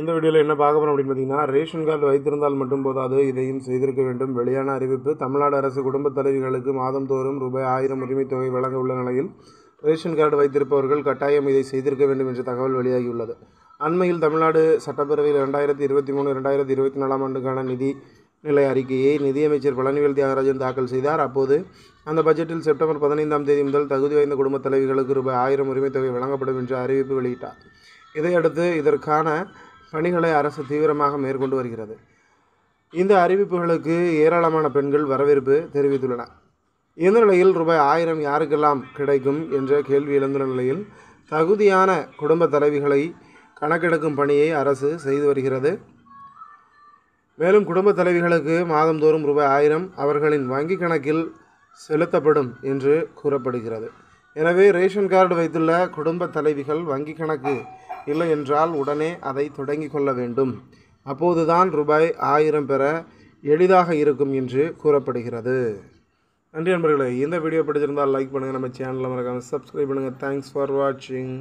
இந்த வீடியோவில் என்ன பார்க்க போகிறோம் அப்படின்னு பார்த்தீங்கன்னா ரேஷன் கார்டு வைத்திருந்தால் மட்டும் போதாது இதையும் செய்திருக்க வேண்டும் வெளியான அறிவிப்பு தமிழ்நாடு அரசு குடும்பத் தலைவிகளுக்கு மாதந்தோறும் ரூபாய் ஆயிரம் உரிமைத் தொகை வழங்க உள்ள நிலையில் ரேஷன் கார்டு வைத்திருப்பவர்கள் கட்டாயம் இதை செய்திருக்க வேண்டும் என்ற தகவல் வெளியாகியுள்ளது அண்மையில் தமிழ்நாடு சட்டப்பேரவையில் ரெண்டாயிரத்தி இருபத்தி மூணு ரெண்டாயிரத்தி இருபத்தி நாலாம் ஆண்டுக்கான நிதி நிலை அறிக்கையை நிதியமைச்சர் பழனிவேல் தியாகராஜன் தாக்கல் செய்தார் அப்போது அந்த பட்ஜெட்டில் செப்டம்பர் பதினைந்தாம் தேதி முதல் தகுதி வாய்ந்த குடும்பத் தலைவிகளுக்கு ரூபாய் ஆயிரம் உரிமைத் தொகை வழங்கப்படும் என்று அறிவிப்பு வெளியிட்டார் இதையடுத்து இதற்கான பணிகளை அரசு தீவிரமாக மேற்கொண்டு வருகிறது இந்த அறிவிப்புகளுக்கு ஏராளமான பெண்கள் வரவேற்பு தெரிவித்துள்ளன இந்த நிலையில் ரூபாய் ஆயிரம் யாருக்கெல்லாம் கிடைக்கும் என்ற கேள்வி எழுந்துள்ள நிலையில் தகுதியான குடும்ப தலைவிகளை கணக்கெடுக்கும் பணியை அரசு செய்து வருகிறது மேலும் குடும்ப தலைவிகளுக்கு மாதந்தோறும் ரூபாய் ஆயிரம் அவர்களின் வங்கி கணக்கில் செலுத்தப்படும் என்று கூறப்படுகிறது எனவே ரேஷன் கார்டு வைத்துள்ள குடும்ப தலைவிகள் வங்கி கணக்கு இல்லை என்றால் உடனே அதை தொடங்கி கொள்ள வேண்டும் அப்போதுதான் ரூபாய் ஆயிரம் பெற எளிதாக இருக்கும் என்று கூறப்படுகிறது நன்றி நண்பர்களே இந்த வீடியோ பிடிச்சிருந்தால் லைக் பண்ணுங்கள் நம்ம சேனலில் மறக்காமல் சப்ஸ்கிரைப் பண்ணுங்கள் தேங்க்ஸ் ஃபார் வாட்சிங்